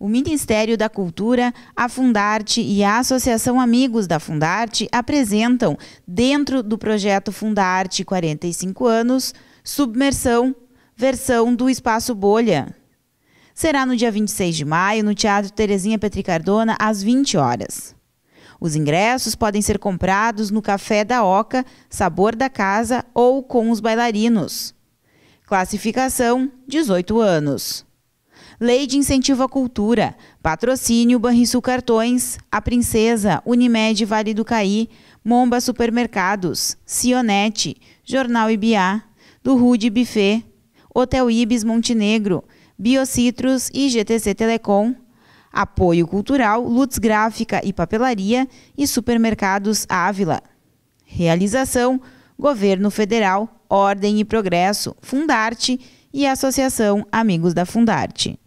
O Ministério da Cultura, a Fundarte e a Associação Amigos da Fundarte apresentam, dentro do projeto Fundarte 45 anos, Submersão, versão do Espaço Bolha. Será no dia 26 de maio, no Teatro Terezinha Petricardona, às 20 horas. Os ingressos podem ser comprados no Café da Oca, Sabor da Casa ou com os bailarinos. Classificação: 18 anos. Lei de Incentivo à Cultura, Patrocínio Banrisul Cartões, A Princesa, Unimed Vale do Caí, Momba Supermercados, Cionete, Jornal Ibiá, do Rude Buffet, Hotel Ibis Montenegro, Biocitrus e GTC Telecom, Apoio Cultural, Lutz Gráfica e Papelaria e Supermercados Ávila. Realização: Governo Federal, Ordem e Progresso, Fundarte e Associação Amigos da Fundarte.